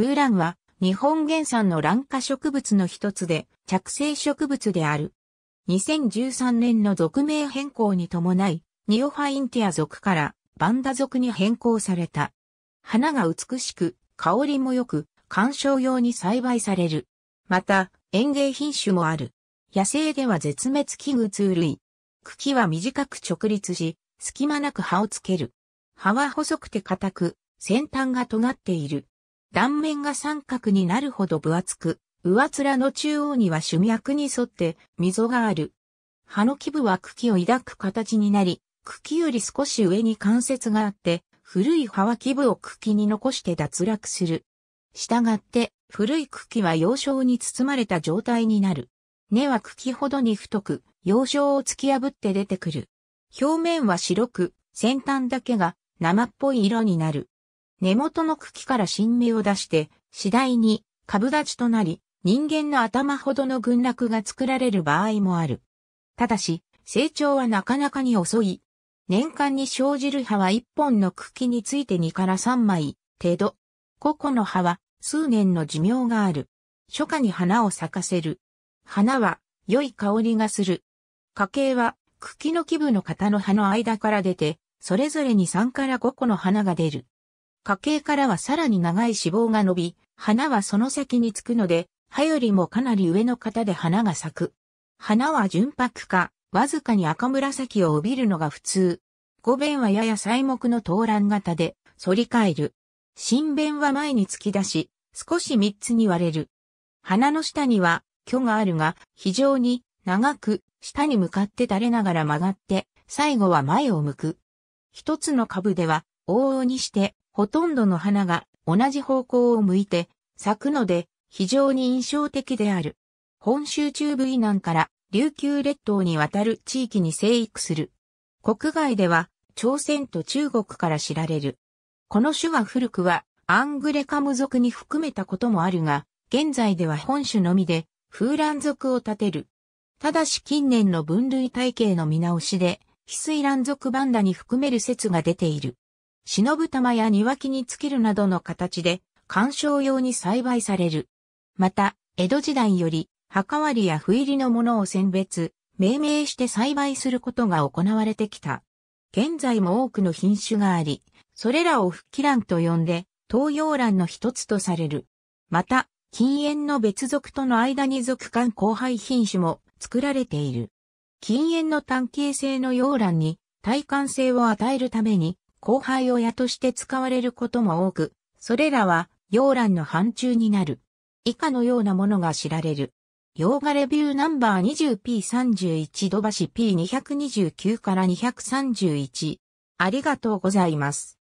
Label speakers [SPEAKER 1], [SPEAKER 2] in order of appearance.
[SPEAKER 1] 風蘭は日本原産の蘭花植物の一つで着生植物である。2013年の属名変更に伴い、ニオファインティア属からバンダ属に変更された。花が美しく、香りも良く、観賞用に栽培される。また、園芸品種もある。野生では絶滅危惧通類。茎は短く直立し、隙間なく葉をつける。葉は細くて硬く、先端が尖っている。断面が三角になるほど分厚く、上面の中央には主脈に沿って溝がある。葉の基部は茎を抱く形になり、茎より少し上に関節があって、古い葉は基部を茎に残して脱落する。したがって、古い茎は幼少に包まれた状態になる。根は茎ほどに太く、幼少を突き破って出てくる。表面は白く、先端だけが生っぽい色になる。根元の茎から新芽を出して、次第に株立ちとなり、人間の頭ほどの群落が作られる場合もある。ただし、成長はなかなかに遅い。年間に生じる葉は1本の茎について2から3枚程度。個々の葉は数年の寿命がある。初夏に花を咲かせる。花は良い香りがする。花茎は茎の基部の型の葉の間から出て、それぞれに3から5個の花が出る。花茎からはさらに長い脂肪が伸び、花はその先につくので、葉よりもかなり上の型で花が咲く。花は純白か、わずかに赤紫を帯びるのが普通。五弁はやや細木の東蘭型で、反り返る。新弁は前に突き出し、少し三つに割れる。花の下には、虚があるが、非常に長く、下に向かって垂れながら曲がって、最後は前を向く。一つの株では、往々にしてほとんどの花が同じ方向を向いて咲くので非常に印象的である。本州中部以南から琉球列島に渡る地域に生育する。国外では朝鮮と中国から知られる。この種は古くはアングレカム族に含めたこともあるが、現在では本種のみで風蘭族を立てる。ただし近年の分類体系の見直しで、翡翠蘭族バンダに含める説が出ている。忍ぶ玉や庭木に尽きるなどの形で、観賞用に栽培される。また、江戸時代より、墓割りや不入りのものを選別、命名して栽培することが行われてきた。現在も多くの品種があり、それらを復帰蘭と呼んで、東洋蘭の一つとされる。また、禁煙の別属との間に属間交配品種も作られている。禁煙の単形性の洋蘭に、耐寒性を与えるために、後輩親として使われることも多く、それらは洋蘭の範疇になる。以下のようなものが知られる。洋画レビューナンバー 20P31 バシ P229 から231。ありがとうございます。